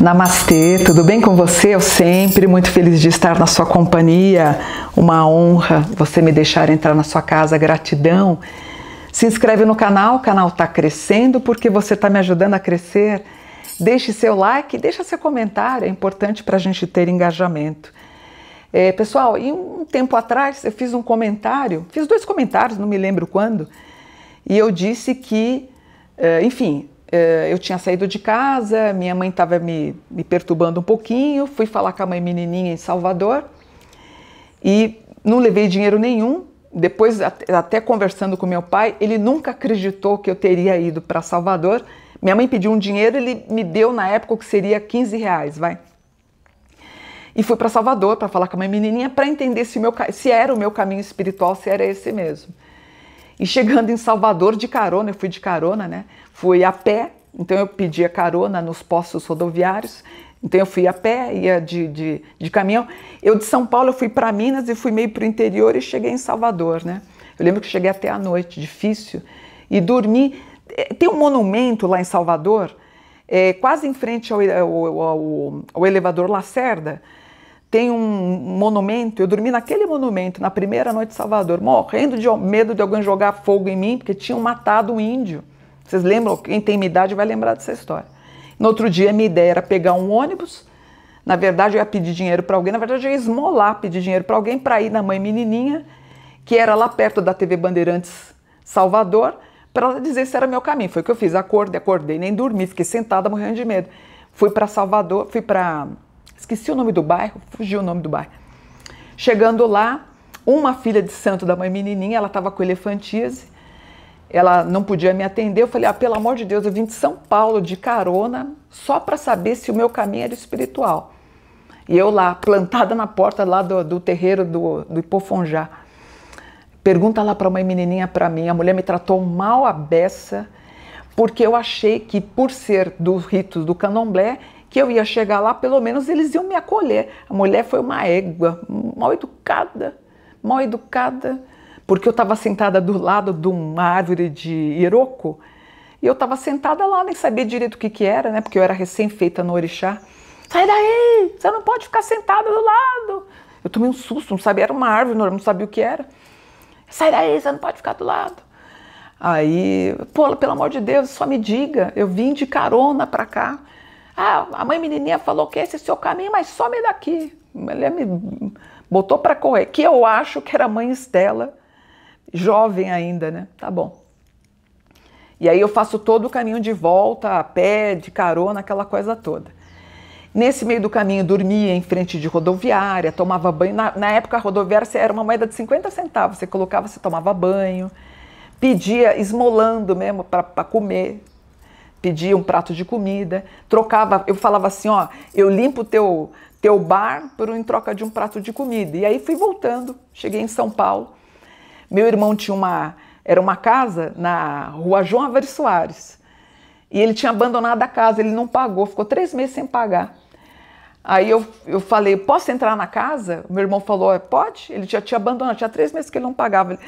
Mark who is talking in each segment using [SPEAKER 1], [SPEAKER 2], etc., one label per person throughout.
[SPEAKER 1] Namastê, tudo bem com você? Eu sempre muito feliz de estar na sua companhia. Uma honra você me deixar entrar na sua casa. Gratidão. Se inscreve no canal, o canal está crescendo porque você está me ajudando a crescer. Deixe seu like, deixa seu comentário, é importante para a gente ter engajamento. É, pessoal, e um tempo atrás eu fiz um comentário, fiz dois comentários, não me lembro quando, e eu disse que, eh, enfim, eh, eu tinha saído de casa, minha mãe estava me, me, perturbando um pouquinho, fui falar com a mãe menininha em Salvador e não levei dinheiro nenhum. Depois, até conversando com meu pai, ele nunca acreditou que eu teria ido para Salvador. Minha mãe pediu um dinheiro, ele me deu na época o que seria 15 reais, vai. E fui para Salvador para falar com a mãe menininha para entender se, meu, se era o meu caminho espiritual, se era esse mesmo. E chegando em Salvador de carona, eu fui de carona, né? Fui a pé, então eu pedia carona nos postos rodoviários. Então eu fui a pé, ia de, de, de caminhão. Eu de São Paulo eu fui para Minas e fui meio para o interior e cheguei em Salvador, né? Eu lembro que cheguei até a noite, difícil, e dormi. É, tem um monumento lá em Salvador, é, quase em frente ao, ao, ao, ao elevador Lacerda, tem um monumento, eu dormi naquele monumento, na primeira noite de Salvador, morrendo de medo de alguém jogar fogo em mim, porque tinham matado um índio. Vocês lembram? Quem tem idade vai lembrar dessa história. No outro dia, minha ideia era pegar um ônibus. Na verdade, eu ia pedir dinheiro para alguém. Na verdade, eu ia esmolar, pedir dinheiro para alguém para ir na mãe menininha, que era lá perto da TV Bandeirantes Salvador, para ela dizer se era meu caminho. Foi o que eu fiz. Acordei, acordei, nem dormi, fiquei sentada morrendo de medo. Fui para Salvador, fui para Esqueci o nome do bairro, fugiu o nome do bairro. Chegando lá, uma filha de santo da mãe menininha, ela estava com elefantise, ela não podia me atender. Eu falei, ah, pelo amor de Deus, eu vim de São Paulo de carona só para saber se o meu caminho era espiritual. E eu lá, plantada na porta lá do, do terreiro do, do Ipofonjá. Pergunta lá para a Mãe menininha para mim, a mulher me tratou mal a beça, porque eu achei que por ser dos ritos do candomblé, que eu ia chegar lá, pelo menos eles iam me acolher. A mulher foi uma égua, mal educada, mal educada, porque eu estava sentada do lado de uma árvore de iroco e eu estava sentada lá, nem sabia direito o que, que era, né? Porque eu era recém-feita no orixá. Sai daí, você não pode ficar sentada do lado. Eu tomei um susto, não sabia, era uma árvore, não sabia o que era. Sai daí, você não pode ficar do lado. Aí, pô, pelo amor de Deus, só me diga, eu vim de carona para cá. Ah, a mãe menininha falou que esse é seu caminho, mas some daqui. Ela me botou para correr, que eu acho que era a mãe Estela, jovem ainda, né? Tá bom. E aí eu faço todo o caminho de volta, a pé, de carona, aquela coisa toda. Nesse meio do caminho, dormia em frente de rodoviária, tomava banho. Na, na época, a rodoviária era uma moeda de 50 centavos. Você colocava, você tomava banho, pedia, esmolando mesmo para comer pedia um prato de comida, trocava, eu falava assim, ó, eu limpo teu teu bar por em troca de um prato de comida. E aí fui voltando, cheguei em São Paulo. Meu irmão tinha uma era uma casa na Rua João Avery Soares. E ele tinha abandonado a casa, ele não pagou, ficou três meses sem pagar. Aí eu, eu falei, posso entrar na casa? Meu irmão falou, é, pode? Ele já tinha abandonado, tinha três meses que ele não pagava.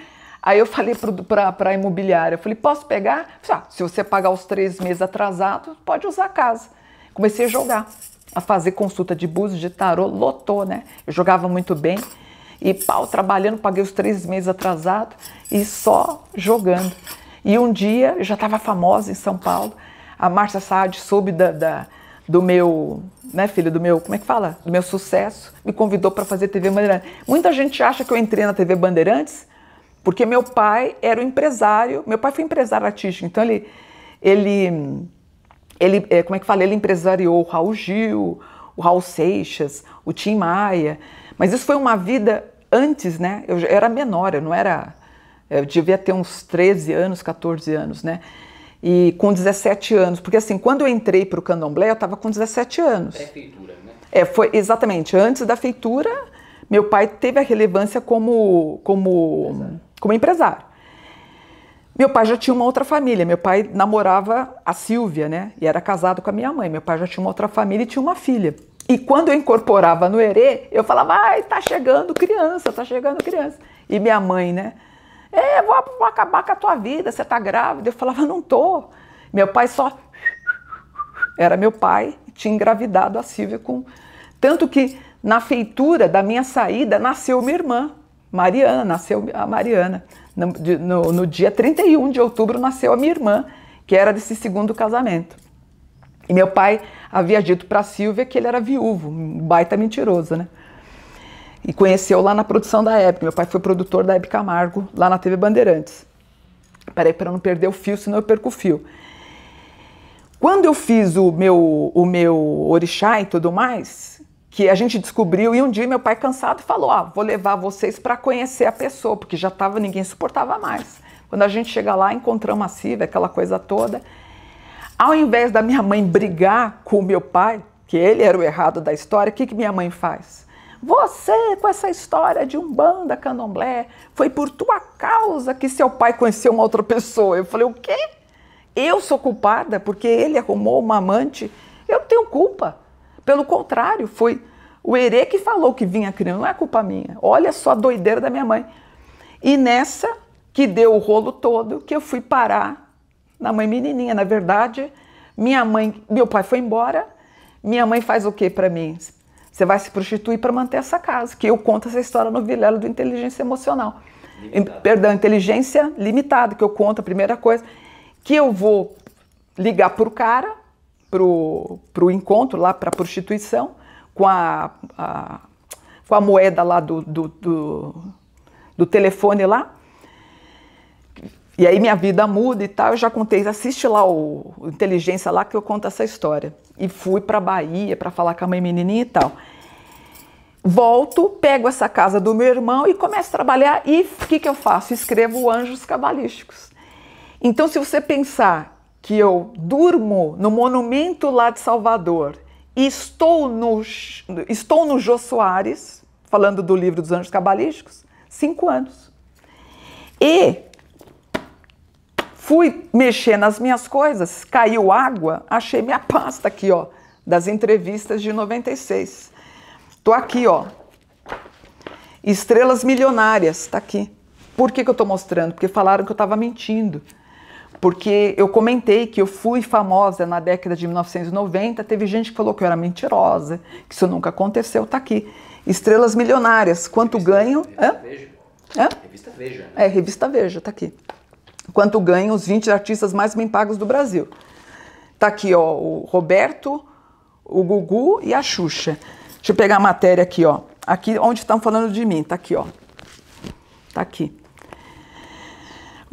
[SPEAKER 1] Aí eu falei para a imobiliária, eu falei, posso pegar? Falei, ah, se você pagar os três meses atrasado, pode usar a casa. Comecei a jogar, a fazer consulta de búzios, de tarô, lotou, né? Eu jogava muito bem. E pau, trabalhando, paguei os três meses atrasado e só jogando. E um dia, eu já estava famosa em São Paulo, a Márcia Saad soube da, da, do meu, né, filho, do meu, como é que fala? Do meu sucesso, me convidou para fazer TV Bandeirantes. Muita gente acha que eu entrei na TV Bandeirantes porque meu pai era o um empresário, meu pai foi empresário artístico, então ele, ele, ele é, como é que fala, ele empresariou o Raul Gil, o Raul Seixas, o Tim Maia, mas isso foi uma vida antes, né? Eu era menor, eu não era, eu devia ter uns 13 anos, 14 anos, né? E com 17 anos, porque assim, quando eu entrei para o candomblé, eu estava com 17 anos. É feitura, né? É, foi exatamente antes da feitura meu pai teve a relevância como, como, empresário. como empresário. Meu pai já tinha uma outra família. Meu pai namorava a Silvia, né? E era casado com a minha mãe. Meu pai já tinha uma outra família e tinha uma filha. E quando eu incorporava no Herê, eu falava, ai, ah, tá chegando criança, tá chegando criança. E minha mãe, né? É, vou, vou acabar com a tua vida, você tá grávida. Eu falava, não tô. Meu pai só. Era meu pai, tinha engravidado a Silvia com. Tanto que na feitura da minha saída, nasceu minha irmã, Mariana, nasceu a Mariana. No, no, no dia 31 de outubro nasceu a minha irmã, que era desse segundo casamento. E meu pai havia dito para Silvia que ele era viúvo, um baita mentiroso, né? E conheceu lá na produção da Hebe. Meu pai foi produtor da Hebe Camargo, lá na TV Bandeirantes. Parei para não perder o fio, senão eu perco o fio. Quando eu fiz o meu, o meu orixá e tudo mais, que a gente descobriu e um dia meu pai cansado falou: "Ah, vou levar vocês para conhecer a pessoa, porque já tava ninguém suportava mais". Quando a gente chega lá, encontramos a Silvia, aquela coisa toda. Ao invés da minha mãe brigar com o meu pai, que ele era o errado da história, o que, que minha mãe faz? Você, com essa história de um banda candomblé, foi por tua causa que seu pai conheceu uma outra pessoa. Eu falei, o quê? Eu sou culpada porque ele arrumou uma amante? Eu não tenho culpa. Pelo contrário, foi o herê que falou que vinha criança, não é culpa minha. Olha só a doideira da minha mãe. E nessa que deu o rolo todo, que eu fui parar na mãe menininha. Na verdade, minha mãe, meu pai foi embora. Minha mãe faz o que para mim? Você vai se prostituir para manter essa casa. Que eu conto essa história no vilelo do Inteligência Emocional. Perdão, Inteligência Limitada, que eu conto a primeira coisa. Que eu vou ligar para o cara para o encontro lá para a prostituição com a, a, com a moeda lá do, do, do, do telefone lá. E aí minha vida muda e tal. Eu já contei, assiste lá o, o Inteligência lá que eu conto essa história. E fui para Bahia para falar com a mãe menininha e tal. Volto, pego essa casa do meu irmão e começo a trabalhar. E o que, que eu faço? Escrevo Anjos Cabalísticos. Então, se você pensar que eu durmo no monumento lá de Salvador e estou no, estou no Jô Soares, falando do livro dos Anjos Cabalísticos, cinco anos. E fui mexer nas minhas coisas, caiu água, achei minha pasta aqui, ó, das entrevistas de 96. Tô aqui, ó. Estrelas Milionárias, tá aqui. Por que, que eu tô mostrando? Porque falaram que eu tava mentindo porque eu comentei que eu fui famosa na década de 1990, teve gente que falou que eu era mentirosa, que isso nunca aconteceu, tá aqui. Estrelas milionárias, quanto revista, ganho? Revista Veja. Revista Veja. Né? É, Revista Veja, tá aqui. Quanto ganham os 20 artistas mais bem pagos do Brasil? Tá aqui, ó, o Roberto, o Gugu e a Xuxa. Deixa eu pegar a matéria aqui, ó. Aqui onde estão falando de mim, tá aqui, ó. Tá aqui.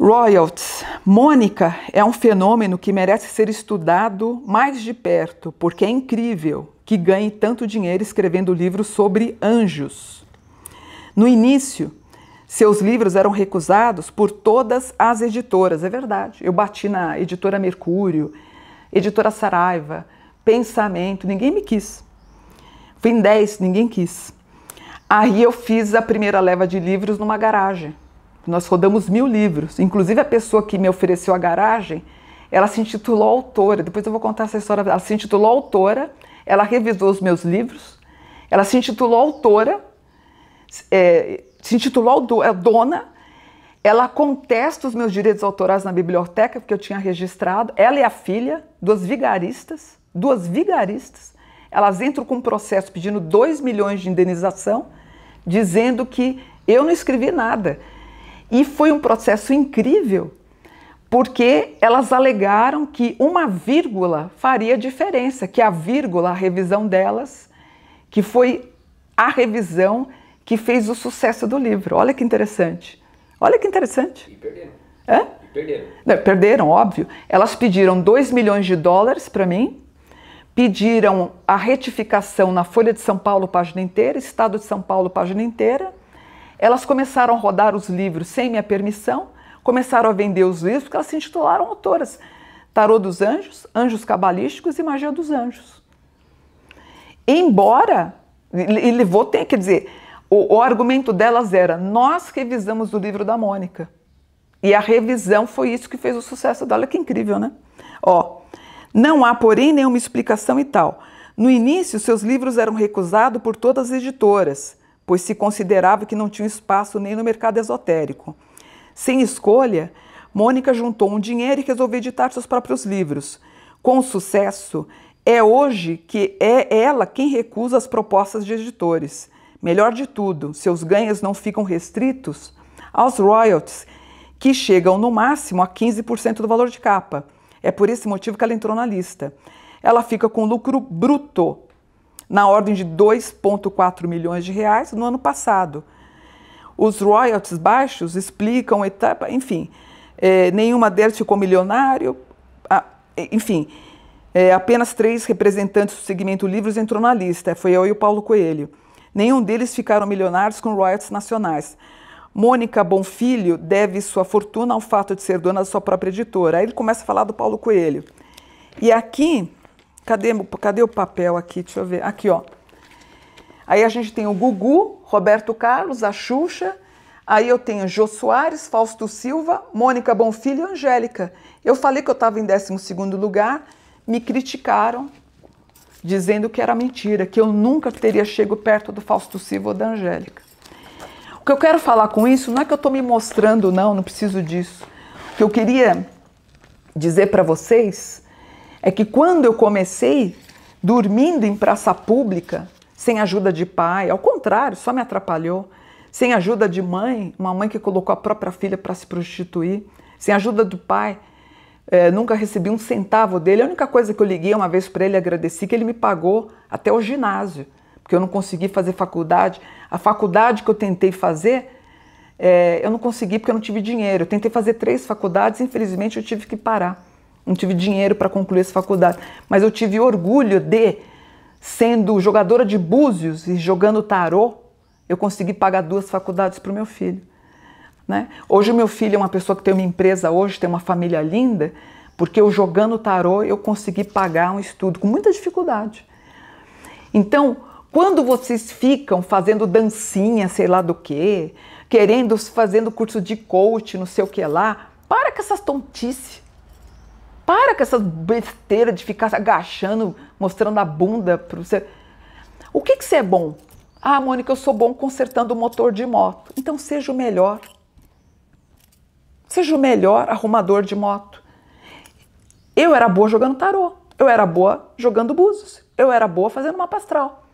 [SPEAKER 1] Royalties. Mônica é um fenômeno que merece ser estudado mais de perto, porque é incrível que ganhe tanto dinheiro escrevendo livros sobre anjos. No início, seus livros eram recusados por todas as editoras, é verdade. Eu bati na editora Mercúrio, editora Saraiva, Pensamento, ninguém me quis. Fui em 10, ninguém quis. Aí eu fiz a primeira leva de livros numa garagem nós rodamos mil livros. Inclusive, a pessoa que me ofereceu a garagem, ela se intitulou autora. Depois eu vou contar essa história. Ela se intitulou autora, ela revisou os meus livros, ela se intitulou autora, é, se intitulou é, dona, ela contesta os meus direitos autorais na biblioteca, porque eu tinha registrado. Ela e a filha, duas vigaristas, duas vigaristas, elas entram com um processo pedindo 2 milhões de indenização, dizendo que eu não escrevi nada. E foi um processo incrível, porque elas alegaram que uma vírgula faria diferença, que a vírgula, a revisão delas, que foi a revisão que fez o sucesso do livro. Olha que interessante. Olha que interessante. E perderam. Hã? E perderam. Não, perderam, óbvio. Elas pediram 2 milhões de dólares para mim, pediram a retificação na Folha de São Paulo, página inteira, Estado de São Paulo, página inteira, elas começaram a rodar os livros sem minha permissão, começaram a vender os livros porque elas se intitularam autoras. Tarô dos Anjos, Anjos Cabalísticos e Magia dos Anjos. Embora, e levou, quer que dizer, o, o, argumento delas era: nós revisamos o livro da Mônica. E a revisão foi isso que fez o sucesso dela, que incrível, né? Ó, não há, porém, nenhuma explicação e tal. No início, seus livros eram recusados por todas as editoras pois se considerava que não tinha espaço nem no mercado esotérico. Sem escolha, Mônica juntou um dinheiro e resolveu editar seus próprios livros. Com sucesso, é hoje que é ela quem recusa as propostas de editores. Melhor de tudo, seus ganhos não ficam restritos aos royalties, que chegam no máximo a 15% do valor de capa. É por esse motivo que ela entrou na lista. Ela fica com lucro bruto na ordem de 2,4 milhões de reais no ano passado. Os royalties baixos explicam etapa, enfim, é, nenhuma delas ficou milionário, a, enfim, é, apenas três representantes do segmento livros entrou na lista, foi eu e o Paulo Coelho. Nenhum deles ficaram milionários com royalties nacionais. Mônica Bonfilho deve sua fortuna ao fato de ser dona da sua própria editora. Aí ele começa a falar do Paulo Coelho. E aqui Cadê, cadê o papel aqui? Deixa eu ver. Aqui, ó. Aí a gente tem o Gugu, Roberto Carlos, a Xuxa. Aí eu tenho Jô Soares, Fausto Silva, Mônica Bonfilho e Angélica. Eu falei que eu estava em 12 lugar, me criticaram, dizendo que era mentira, que eu nunca teria chego perto do Fausto Silva ou da Angélica. O que eu quero falar com isso não é que eu estou me mostrando, não, não preciso disso. O que eu queria dizer para vocês é que quando eu comecei dormindo em praça pública, sem ajuda de pai, ao contrário, só me atrapalhou, sem ajuda de mãe, uma mãe que colocou a própria filha para se prostituir, sem ajuda do pai, é, nunca recebi um centavo dele. A única coisa que eu liguei uma vez para ele agradeci que ele me pagou até o ginásio, porque eu não consegui fazer faculdade. A faculdade que eu tentei fazer, é, eu não consegui porque eu não tive dinheiro. Eu tentei fazer três faculdades, infelizmente eu tive que parar. Não tive dinheiro para concluir essa faculdade, mas eu tive orgulho de, sendo jogadora de búzios e jogando tarô, eu consegui pagar duas faculdades para o meu filho. Né? Hoje o meu filho é uma pessoa que tem uma empresa hoje, tem uma família linda, porque eu jogando tarô eu consegui pagar um estudo com muita dificuldade. Então, quando vocês ficam fazendo dancinha, sei lá do que, querendo, fazendo curso de coach, não sei o que lá, para com essas tontices. Para com essa besteira de ficar agachando, mostrando a bunda para você. O que, que você é bom? Ah, Mônica, eu sou bom consertando o motor de moto. Então seja o melhor. Seja o melhor arrumador de moto. Eu era boa jogando tarô. Eu era boa jogando búzios. Eu era boa fazendo uma pastral.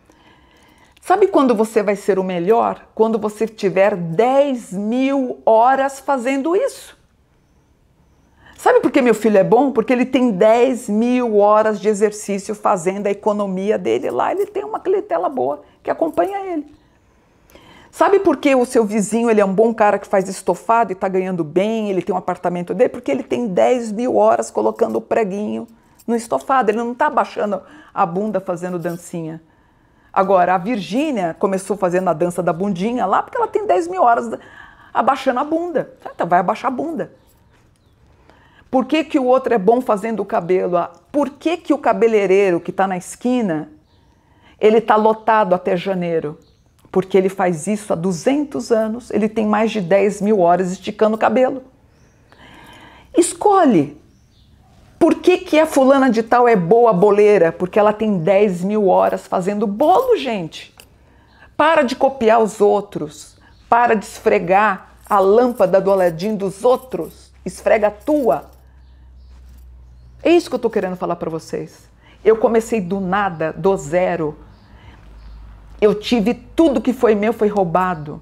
[SPEAKER 1] Sabe quando você vai ser o melhor? Quando você tiver 10 mil horas fazendo isso. Sabe por que meu filho é bom? Porque ele tem 10 mil horas de exercício fazendo a economia dele lá. Ele tem uma clientela boa que acompanha ele. Sabe por que o seu vizinho ele é um bom cara que faz estofado e está ganhando bem, ele tem um apartamento dele? Porque ele tem 10 mil horas colocando o preguinho no estofado. Ele não está baixando a bunda fazendo dancinha. Agora, a Virgínia começou fazendo a dança da bundinha lá porque ela tem 10 mil horas abaixando a bunda. Então vai abaixar a bunda. Por que, que o outro é bom fazendo o cabelo? Ah, por que, que o cabeleireiro que está na esquina, ele está lotado até janeiro? Porque ele faz isso há 200 anos, ele tem mais de 10 mil horas esticando o cabelo. Escolhe. Por que, que a fulana de tal é boa boleira? Porque ela tem 10 mil horas fazendo bolo, gente. Para de copiar os outros. Para de esfregar a lâmpada do Aladim dos outros. Esfrega a tua. É isso que eu estou querendo falar para vocês. Eu comecei do nada, do zero. Eu tive tudo que foi meu foi roubado.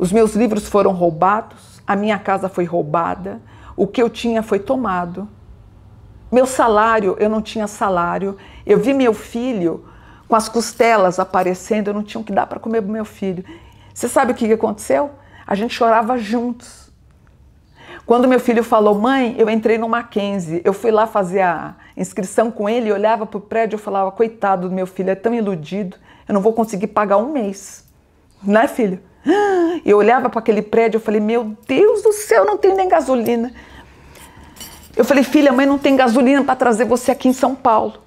[SPEAKER 1] Os meus livros foram roubados, a minha casa foi roubada, o que eu tinha foi tomado. Meu salário, eu não tinha salário. Eu vi meu filho com as costelas aparecendo, eu não tinha o que dar para comer para meu filho. Você sabe o que aconteceu? A gente chorava juntos. Quando meu filho falou, mãe, eu entrei no Mackenzie, eu fui lá fazer a inscrição com ele, olhava para o prédio e falava, coitado do meu filho, é tão iludido, eu não vou conseguir pagar um mês. Né, filho? E eu olhava para aquele prédio, eu falei, meu Deus do céu, não tenho nem gasolina. Eu falei, filha, mãe não tem gasolina para trazer você aqui em São Paulo.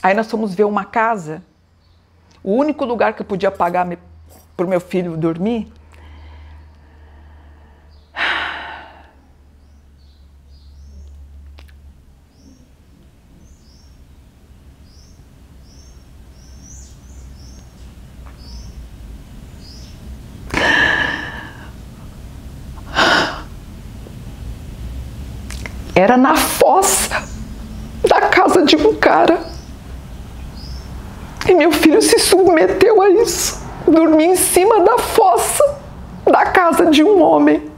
[SPEAKER 1] Aí nós fomos ver uma casa, o único lugar que eu podia pagar para o meu filho dormir Era na fossa da casa de um cara. E meu filho se submeteu a isso. Dormi em cima da fossa da casa de um homem.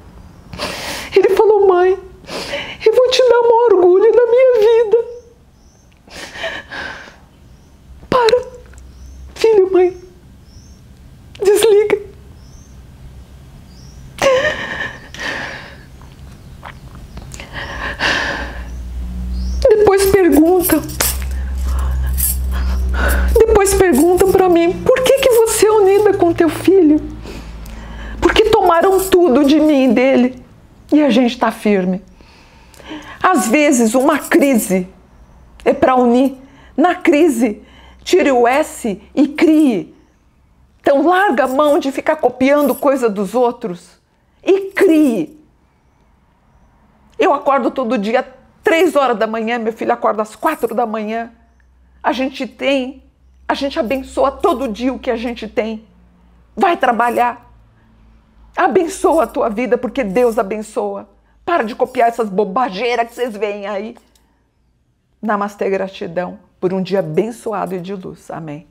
[SPEAKER 1] está firme. Às vezes, uma crise é para unir. Na crise, tire o S e crie. Então, larga a mão de ficar copiando coisa dos outros e crie. Eu acordo todo dia, três horas da manhã, meu filho acorda às quatro da manhã. A gente tem, a gente abençoa todo dia o que a gente tem. Vai trabalhar. Abençoa a tua vida, porque Deus abençoa. Para de copiar essas bobageiras que vocês veem aí. Namastê, gratidão por um dia abençoado e de luz. Amém.